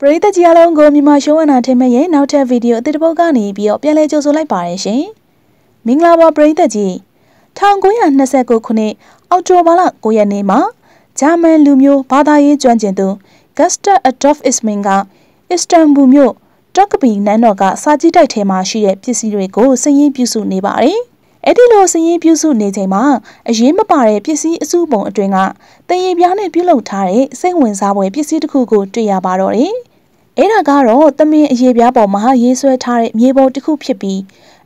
ပရိသတ်ကြီးအားလုံးကိုမြန်မာရှုံးဝန်နာထင်မဲ့ရဲ့နောက်ထပ်ဗီဒီယိုအသစ်တစ်ပုဒ်ကနေပြီးတော့ပြန်လည်ကြိုဆိုလိုက်ပါရရှင်။မင်္ဂလာပါပရိသတ်ကြီး1929ခုနှစ်အောက်တိုဘာလ9ရက်နေ့မှာဂျာမန်လူမျိုးဘာသာရေးကျွမ်းကျင်သူဂတ်စတာအဒေါ့ဖ်အစ်မင်ကအစ္စတန်ဘူမြို့တော့ကပီနန်းတော်ကစာကြည့်တိုက်ထဲမှာရှိတဲ့ပစ္စည်းတွေကိုစည်ရင်းပြုစုနေပါတယ်။အဲ့ဒီလိုစည်ရင်းပြုစုနေချိန်မှာအရေးမပါတဲ့ပစ္စည်းအစုပုံအတွင်းကတရေပြားနဲ့ပြုတ်လုထားတဲ့စိတ်ဝင်စားဖွယ်ပစ္စည်းတစ်ခုကိုတွေ့ရပါတော့တယ်။အဲ့ဒါကတော့သမင်အရေပြားပေါ်မှာရေးဆွဲထားတဲ့မြေပုံတစ်ခုဖြစ်ပြီး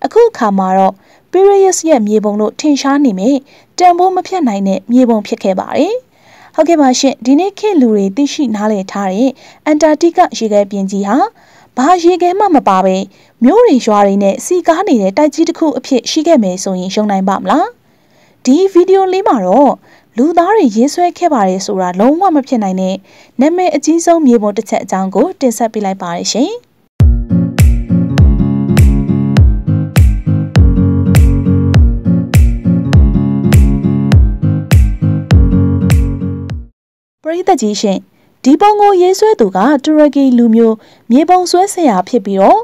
အခုအခါမှာတော့ Piraeus ရဲ့မြေပုံလို့ထင်ရှားနေမိတန်ဖိုးမဖြတ်နိုင်တဲ့မြေပုံဖြစ်ခဲ့ပါတယ်။ဟုတ်ကဲ့ပါရှင်ဒီနေ့ခေတ်လူတွေသိရှိနားလည်ထားတဲ့အန်တာတိကရေခဲပြင်ကြီးဟာဘာရေခဲမှမပါပဲမြို့တွေရွာတွေနဲ့စီကားနေတဲ့တိုက်ကြီးတစ်ခုအဖြစ်ရှိခဲ့မယ်ဆိုရင်ရှုံနိုင်ပါမလား။ဒီဗီဒီယိုလေးမှာတော့လူသားတွေရေးဆွဲခဲ့ပါတယ်ဆိုတာလုံးဝမဖြစ်နိုင်တဲ့နာမည်အကြီးဆုံးမြေပေါ်တစ်ချက်အကြောင်းကိုတင်ဆက်ပေးလိုက်ပါရရှင်။ပရိသတ်ကြီးရှင်ဒီပုံကိုရေးဆွဲသူက တူရကီလူမျိုးမြေပုံဆွဲဆရာဖြစ်ပြီးတော့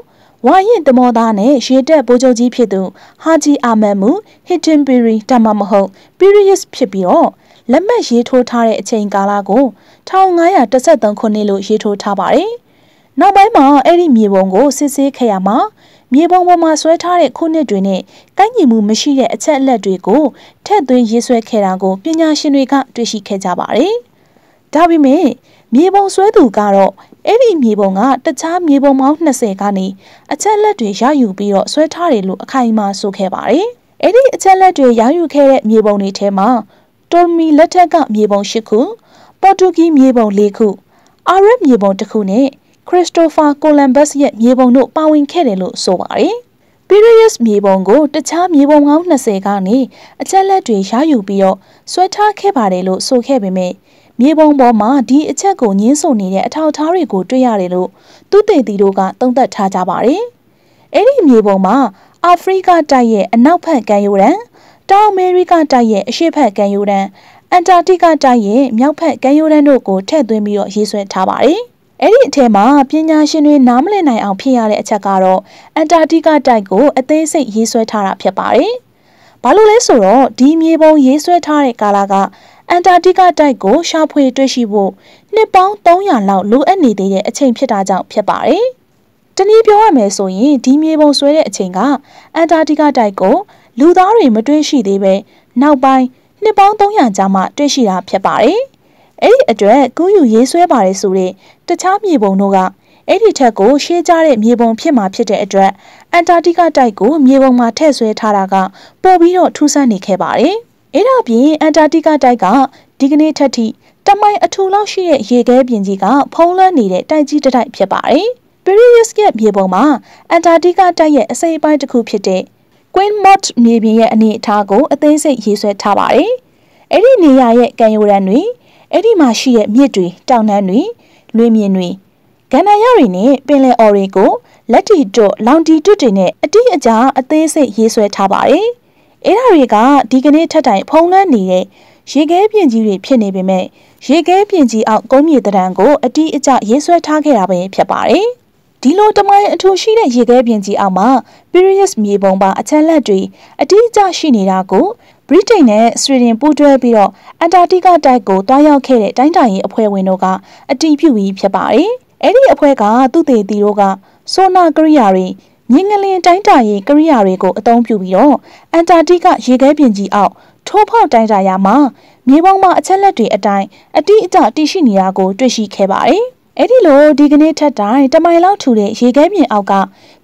ဝါရင်တမောသားနဲ့ရေတက်ပိုးချုပ်ကြီးဖြစ်သူဟာဂျီအာမန်မူဟစ်တင်ပီရီဒါမှမဟုတ်ပီရီယစ်ဖြစ်ပြီးတော့လက်မှတ်ရေးထိုးထားတဲ့အချိန်ကာလကို1913ခုနှစ်လို့ရေးထိုးထားပါတယ်။နောက်ပိုင်းမှာအဲ့ဒီမြေပုံကို စစ်ဆေးခဲ့ရမှာမြေပုံပေါ်မှာဆွဲထားတဲ့ခုနှစ်တွေနဲ့ကိုင်းညီမှုမရှိတဲ့အချက်အလက်တွေကိုထက်သွင်းရေးဆွဲခဲ့တာကိုပညာရှင်တွေကတွေ့ရှိခဲ့ကြပါတယ်။ဒါပေမဲ့မြေပုံဆွဲသူကတော့အဲ့ဒီမြေပုံကတခြားမြေပုံပေါင်း20ကနေအချက်လက်တွေရယူပြီးတော့ဆွဲထားတယ်လို့အခိုင်အမာဆိုခဲ့ပါတယ်။အဲ့ဒီအချက်လက်တွေရယူခဲ့တဲ့မြေပုံတွေထဲမှာတူမီလက်ထက်ကမြေပုံ၈ခု ပေါ်တူဂီမြေပုံ၄ခုအာရပ်မြေပုံတစ်ခုနဲ့ခရစ္စတိုဖာကိုလမ်ဘတ်ရဲ့မြေပုံတို့ပါဝင်ခဲ့တယ်လို့ဆိုပါတယ်။ Piraeus မြေပုံကိုတခြားမြေပုံကောင်း20ကနေအချက်လက်တွေရယူပြီးတော့ဆွဲထားခဲ့ပါတယ်လို့ဆိုခဲ့ပေမဲ့မြေပုံပေါ်မှာဒီအချက်ကိုညှင်းဆုံနေတဲ့အထောက်အထားတွေကိုတွေ့ရတယ်လို့သူတေတီတို့ကသုံးသပ်ထားကြပါတယ်။အဲ့ဒီမြေပုံမှာအာဖရိကတိုက်ရဲ့အနောက်ဘက်ကမ်းရိုးတန်းတောင်အမေရိကတိုက်ရဲ့အရှေ့ဘက်ကမ်းရိုးတန်းအန်တာတစ်ကတိုက်ရဲ့မြောက်ဘက်ကမ်းရိုးတန်းတို့ကိုထည့်သွင်းပြီးတော့ရေးဆွဲထားပါတယ်။အဲ့ဒီအထက်မှာပညာရှင်တွေနားမလည်နိုင်အောင်ဖြစ်ရတဲ့အချက်ကတော့အန်တာတစ်ကတိုက်ကို အသေးစိတ်ရေးဆွဲထားတာဖြစ်ပါတယ်။ဘာလို့လဲဆိုတော့ဒီမြေပုံရေးဆွဲထားတဲ့ကာလကအန်တာတစ်ကတိုက်ကို ရှာဖွေတွေ့ရှိဖို့နှစ်ပေါင်း300လောက်လိုအပ်နေသေးတဲ့အချိန်ဖြစ်တာကြောင့်ဖြစ်ပါတယ်။တနည်းပြောရမယ်ဆိုရင်ဒီမြေပုံဆွဲတဲ့အချိန်ကအန်တာတိကတိုက်ကို လူသားတွေမတွေ့ရှိသေးပဲနောက်ပိုင်းနှစ်ပေါင်း300ကြာမှ တွေ့ရှိတာဖြစ်ပါတယ်။အဲ့ဒီအတွက်ကူးယူရေးဆွဲပါတယ်ဆိုတဲ့တခြားမြေပုံတို့ကအဲ့ဒီထက်ကိုရှေးကြတဲ့မြေပုံဖြစ်မှာဖြစ်တဲ့အတွက်အန်တာတိကတိုက်ကိုမြေပုံမှာထည့်ဆွဲထားတာကပိုပြီးတော့ထူးဆန်းနေခဲ့ပါတယ်။အဲ့ဒါပြင်အန်တာတိကတိုက်ကဒီကနေ့ထက်ထိတမိုင်အထူလောက်ရှိတဲ့ရေခဲပြင်ကြီးကဖုံးလွှမ်းနေတဲ့တိုက်ကြီးတစ်တိုက်ဖြစ်ပါတယ်။ Perseus ရဲ့မြေပုံမှာအန်တာတိကတိုက်ရဲ့အစိပ်အပိုင်းတစ်ခုဖြစ်တဲ့ Queen Mott မြေပြင်ရဲ့အနေအထားကို အသိစိတ်ရေးဆွဲထားပါတယ်။အဲ့ဒီနေရာရဲ့ကံရိုးတန်းတွေအဲ့ဒီမှာရှိတဲ့မြစ်တွေတောင်တန်းတွေလွင်ပြင်တွေကန္နာရတွေနဲ့ပင်လယ်အော်တွေကိုလက်တီတွတ်လောင်တီတွတ်တွေနဲ့အတိအကျအသေးစိတ် ရေးဆွဲထားပါတယ်။အဲ့ဒါတွေကဒီကနေ့ထက်တိုင်ဖုံးလွှမ်းနေတဲ့ရေခဲပြင်ကြီးတွေဖြစ်နေပေမဲ့ရေခဲပြင်ကြီးအောက်ကုန်းမြေတံတန်းကိုအတိအကျရေးဆွဲထားခဲ့တာပဲဖြစ်ပါတယ်။ဒီလိုတမိုင်းအထူရှိတဲ့ရေခဲပြင်ကြီးအောက်မှာ Piraeus မြေပုံပါအချက်လက်တွေအတိအကျရှိနေတာကိုဗြိတိန်နဲ့ဆွီဒင်ပူးတွဲပြီးတော့အန်တာတိကတိုက်ကိုတွားရောက်ခဲ့တဲ့တိုင်းတိုင်းရေးအဖွဲ့ဝင်တို့ကအတီးပြုပြီးဖြစ်ပါတယ်။အဲ့ဒီအဖွဲ့ကသူတေတီတို့ကဆိုနာကရိယာတွေငင်းငလင်တိုင်းတာရေးကရိယာတွေကိုအသုံးပြုပြီးတော့အန်တာတိကရေခဲပြင်ကြီးအောက်ထိုးဖောက်တိုင်းတာရာမှာမြေပုံမှာအချက်လက်တွေအတိုင်းအတိအကျတည်ရှိနေတာကိုတွေ့ရှိခဲ့ပါတယ်။အဲ့ဒီလိုဒီကနေ့ထက်တိုင်းတမိုင်လောက်ထူတဲ့ရေခဲပြင်အောက်က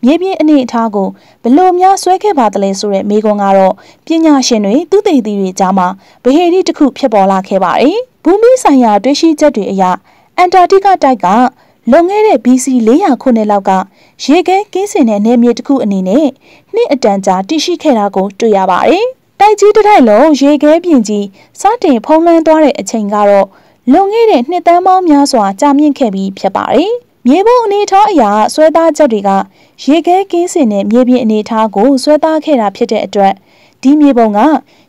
မြေပြင်အနေအထားကိုဘလို့များဆွဲခဲ့ပါသလဲဆိုတဲ့မေးခွန်းကတော့ပညာရှင်တွေသူတေသီတွေကြားမှာဗဟေရီတစ်ခုဖြစ်ပေါ်လာခဲ့ပါတယ်။ဘူမိဆိုင်ရာတွေ့ရှိချက်တွေအရအန်တာတိကတိုက်ကလွန်ခဲ့တဲ့ BC 400ခုနှစ်လောက်ကရေခဲကင်းစင်တဲ့နယ်မြေတစ်ခုအနေနဲ့နှစ်အတန်ကြာတည်ရှိခဲ့တာကိုတွေ့ရပါတယ်။တိုက်ကြီးတစ်ထိုက်လုံးရေခဲပြင်ကြီးစတင်ဖုံးလွှမ်းသွားတဲ့အချိန်ကတော့လွန်ခဲ့တဲ့နှစ်သန်းပေါင်းများစွာကြာမြင့်ခဲ့ပြီးဖြစ်ပါတယ်။မြေပုံအနေထားအရာဆွဲသားချက်တွေကရေခဲကင်းစင်တဲ့မြေပြင်အနေထားကိုဆွဲသားခဲ့တာဖြစ်တဲ့အတွက်ဒီမြေပုံက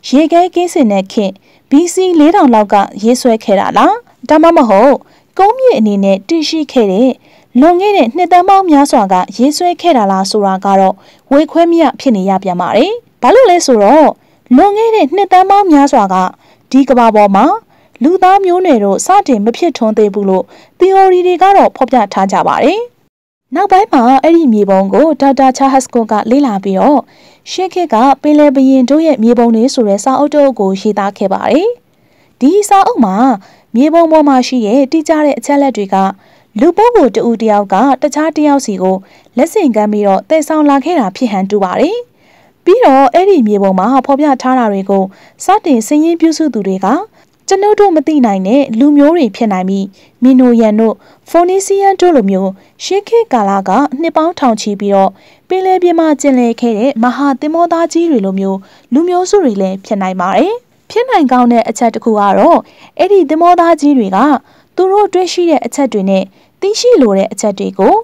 ရေခဲကင်းစင်တဲ့ခင် BC 4000လောက်ကရေးဆွဲခဲ့တာလား။ဒါမှမဟုတ်ကုန်းမြေအနေနဲ့တည်ရှိခဲ့တဲ့လွန်ခဲ့တဲ့နှစ်သန်းပေါင်းများစွာက ရေးဆွဲခဲ့တာလားဆိုတာကတော့ဝေခွဲမရဖြစ်နေရပြန်ပါတယ်။ဘာလို့လဲဆိုတော့လွန်ခဲ့တဲ့နှစ်သန်းပေါင်းများစွာကဒီကဘာပေါ်မှာလူသားမျိုးနွယ်တို့စတင်မဖြစ်ထွန်းသေးဘူးလို့ theory တွေကတော့ဖော်ပြထားကြပါတယ်။နောက်ပိုင်းမှာအဲ့ဒီမြေပုံကိုဒေါက်တာချာဟတ်စကွန်ကလေ့လာပြီးတော့ရှေ့ခေတ်ကပင်လယ်ဘရင်တို့ရဲ့မြေပုံတွေဆိုတဲ့စာအုပ်တို့ကိုရေးသားခဲ့ပါတယ်။ဒီစာအုပ်မှာမြေပုံပေါ်မှာရှိတဲ့တိကျတဲ့အချက်လက်တွေက လူပုဂ္ဂိုလ်တူတယောက်ကတခြားတယောက်စီကိုလက်ဆင့်ကမ်းပြီးတော့တည်ဆောင်လာခဲ့တာဖြစ်ဟန်တူပါတယ်။ပြီးတော့အဲ့ဒီမြေပုံမှာဖော်ပြထားတာတွေကိုစတင်စည်ရင်းပြုစုသူတွေကကျွန်ုပ်တို့မသိနိုင်တဲ့လူမျိုးတွေဖြစ်နိုင်ပြီးမီနိုယန်တို့ဖိုနီစီယန်တို့လိုမျိုးရှေးခေတ်ကာလကနှစ်ပေါင်းထောင်ချီပြီးတော့ပင်လယ်ပြင်မှာကျင်လည်ခဲ့တဲ့မဟာသင်္ဘောသားကြီးတွေလိုမျိုး လူမျိုးစုတွေလည်းဖြစ်နိုင်ပါတယ်။ဖြစ်နိုင်ကောင်းတဲ့အချက်တစ်ခုကတော့အဲ့ဒီသင်္ဘောသားကြီးတွေက သူတို့တွေ့ရှိတဲ့အချက်တွေနဲ့သိရှိလိုတဲ့အချက်တွေကို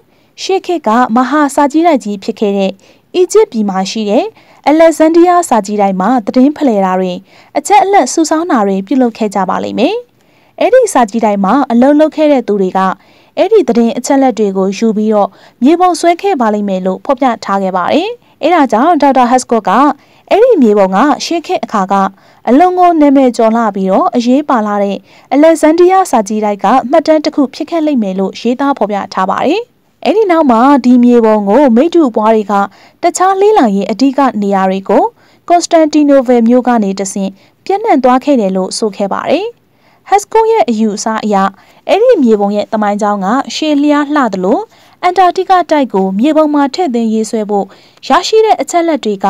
ရှေးခေတ်ကမဟာစာကြီးတိုက်ကြီးဖြစ်ခဲ့တဲ့အီဂျစ်ပြည်မှာရှိတဲ့အလက်ဇန်ဒီးယားစာကြီးတိုင်းမှာသတင်းဖလှယ်တာတွေအချက်အလက်စုဆောင်းတာတွေပြုလုပ်ခဲ့ကြပါလိမ့်မယ်။အဲ့ဒီစာကြီးတိုင်းမှာအလုံးလုံးခဲ့တဲ့သူတွေကအဲ့ဒီသတင်းအချက်အလက်တွေကိုယူပြီးတော့မြေပုံဆွဲခဲ့ပါလိမ့်မယ်လို့ဖော်ပြထားခဲ့ပါတယ်။အဲ့ဒါကြောင့်ဒေါက်တာဟတ်စကော့ကအဲ့ဒီမြေပုံကရှေးခေတ်အခါကအလွန်ကိုနာမည်ကျော်လာပြီးတော့အရေးပါလာတဲ့အလက်ဇန်ဒီးယားစာကြီးတိုင်းကမှတ်တမ်းတစ်ခုဖြစ်ခဲ့လိမ့်မယ်လို့ရေးသားဖော်ပြထားပါတယ်။အဲ့ဒီနောက်မှာဒီမြေပေါ်ကိုမိတုပွားတွေကတခြားလေးလံရင်အဓိကနေရာတွေကိုကွန်စတန်တီနိုဗယ်မြို့ကနေတဆင့်ပြန့်နှံ့သွားခဲ့တယ်လို့ဆိုခဲ့ပါတယ်။ဟက်စကိုရဲ့အယူအဆအရအဲ့ဒီမြေပုံရဲ့တမိုင်းကြောင်းကရှေးလျားလှသလိုအန်တာတိကတိုက်ကို မြေပုံမှာထည့်သွင်းရေးဆွဲဖို့ရရှိတဲ့အချက်လက်တွေက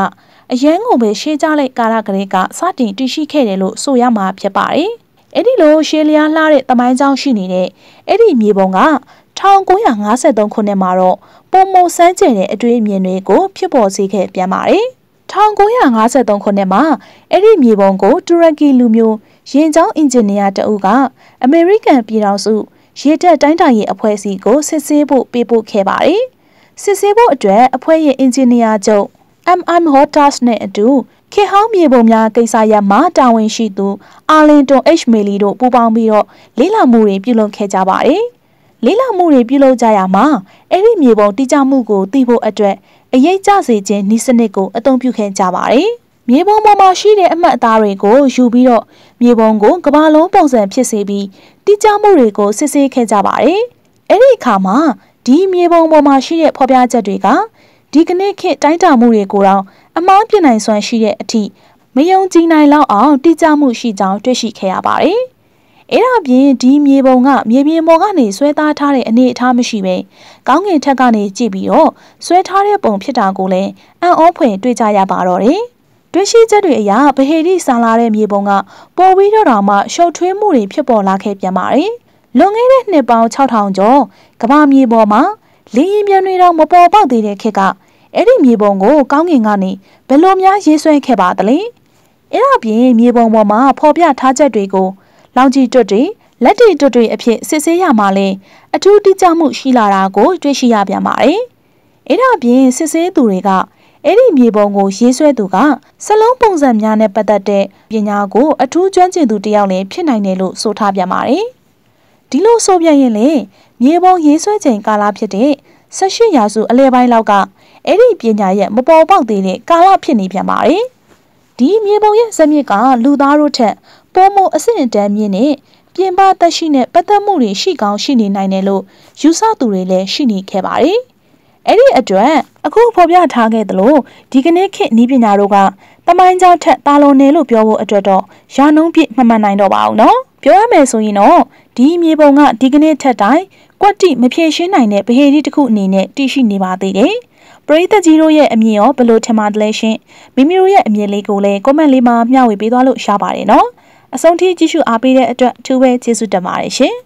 အရန်ကုန်ပဲရှင်းကြလိုက်ကာရကလေးကစတင်တရှိခဲ့တယ်လို့ဆိုရမှာဖြစ်ပါတယ်။အဲ့ဒီလိုရှေးလျားလှတဲ့တမိုင်းကြောင်းရှိနေတဲ့အဲ့ဒီမြေပုံက1953ခုနှစ်မှာတော့ပုံမစမ်းကျင်တဲ့အတွေ့အမြင်တွေကိုဖြစ်ပေါ်စေခဲ့ပြန်ပါတယ်1953ခုနှစ်မှာအဲ့ဒီမြေပုံကိုတူရကီလူမျိုးရင်ကျောင်းအင်ဂျင်နီယာတအုပ်ကအမေရိကန်ပြည်ထောင်စု ရေတပ်တိုင်းတာရေးအဖွဲ့အစည်းကို စစ်ဆေးဖို့ပေးပို့ခဲ့ပါတယ်။စစ်ဆေးဖို့အတွက်အဖွဲ့ရဲ့အင်ဂျင်နီယာချုပ် MM Hotas နဲ့အတူခေဟောင်းမြေပုံများကိစ္စရပ်မှာတာဝန်ရှိသူအာလင်တွန် H. Melly တို့ပူးပေါင်းပြီးတော့လေ့လာမှုတွေပြုလုပ်ခဲ့ကြပါတယ်။လေးလာမှုတွေပြုလုပ်ကြရမှာအဲ့ဒီမြေပုံတိကျမှုကိုသိဖို့အတွက်အရေးကြစေခြင်းဤစနစ်ကိုအသုံးပြုခဲ့ကြပါတယ်။မြေပုံပေါ်မှာရှိတဲ့အမှတ်အသားတွေကိုယူပြီးတော့မြေပုံကိုကဘာလုံးပုံစံဖြစ်စေပြီးတိကျမှုတွေကိုစစ်ဆေးခဲ့ကြပါတယ်။အဲ့ဒီအခါမှာဒီမြေပုံပေါ်မှာရှိတဲ့ဖော်ပြချက်တွေကဒီကနေ့ခေတ်တိုင်းတာမှုတွေကိုတော့အမောင်းပြနိုင်စွမ်းရှိတဲ့အထိမယုံကြည်နိုင်လောက်အောင်တိကျမှုရှိကြောင်းတွေ့ရှိခဲ့ရပါတယ်။အဲ့ဒါပြင်ဒီမြေပုံကမြေပြင်ပေါ်ကနေဆွဲသားထားတဲ့အနေအထားမရှိပဲကောင်းကင်ထက်ကနေကြည့်ပြီးတော့ဆွဲထားတဲ့ပုံဖြစ်တာကိုလည်းအံ့ဩဖွယ်တွေ့ကြရပါတော့တယ်တွေ့ရှိချက်တွေအရဗဟေတိဆာလာတဲ့မြေပုံကပေါ်ပြီးတော့တောင်မှရှုပ်ထွေးမှုတွေဖြစ်ပေါ်လာခဲ့ပြန်ပါတယ်။လွန်ခဲ့တဲ့နှစ်ပေါင်း6000ကျော်ကမ္ဘာမြေပေါ်မှာလင်းရင်ပြန်တွေတောင်မပေါ်ပေါက်သေးတဲ့ခေတ်ကအဲ့ဒီမြေပုံကိုကောင်းကင်ကနေဘယ်လိုများရေးဆွဲခဲ့ပါသလဲ။အဲ့ဒါပြင်မြေပုံပေါ်မှာဖော်ပြထားချက်တွေကိုလောင်ကြီးတွတ်တွေလက်တွေတွတ်တွေအဖြစ်စစ်ဆေးရမှာလဲအထူးတိကျမှုရှိလာတာကို တွေ့ရှိရပြန်ပါတယ်။အဲ့ဒါပြင်စစ်ဆေးသူတွေကအဲ့ဒီမြေပုံကိုရေးဆွဲသူကစလုံးပုံစံများနဲ့ပတ်သက်တဲ့ပညာကိုအထူးကျွမ်းကျင်သူတယောက်လည်းဖြစ်နိုင်တယ်လို့ဆိုထားပြန်ပါတယ်။ဒီလိုဆိုပြရင်လေမြေပုံရေးဆွဲချိန်ကာလဖြစ်တဲ့18ရာစုအလဲပိုင်းလောက်ကအဲ့ဒီပညာရဲ့မပေါ်ပေါက်သေးတဲ့ကာလဖြစ်နေပြန်ပါတယ်။ဒီမြေပုံရဲ့ဇာမြစ်က လူသားတို့ထက်ပိုမိုအဆင့်အတန်းမြင့်နဲ့ပြင်ပသက်ရှိတဲ့ပတ်သက်မှုတွေရှိကောင်းရှိနေနိုင်တယ်လို့ယူဆသူတွေလည်းရှိနေခဲ့ပါတယ်။အဲ့ဒီအတွက်အခုဖော်ပြထားခဲ့သလိုဒီကနေ့ခေတ်ဤပညာတို့ကတမိုင်းကြောင့်ထက်ပါလွန်နေလို့ပြောဖို့အတွက်တော့ရာနှုန်းပြည့်မမှန်နိုင်တော့ပါဘူးနော်။ပြောရမယ်ဆိုရင်တော့ဒီမြေပုံကဒီကနေ့ထက်တိုင်းကွက်တိမဖြေရှင်းနိုင်တဲ့ဗဟေတိတစ်ခုအနေနဲ့တည်ရှိနေပါသေးတယ်။ပရိသတ်ကြီးတို့ရဲ့အမြင်ရောဘယ်လိုထင်ပါသလဲရှင်။မိမိတို့ရဲ့အမြင်လေးကိုလည်း comment လေးမှာမျှဝေပေးသွားလို့ရပါတယ်နော်။အဆုံးထိကြည့်ရှုအားပေးတဲ့အတွက်အထူးပဲကျေးဇူးတင်ပါတယ်ရှင်။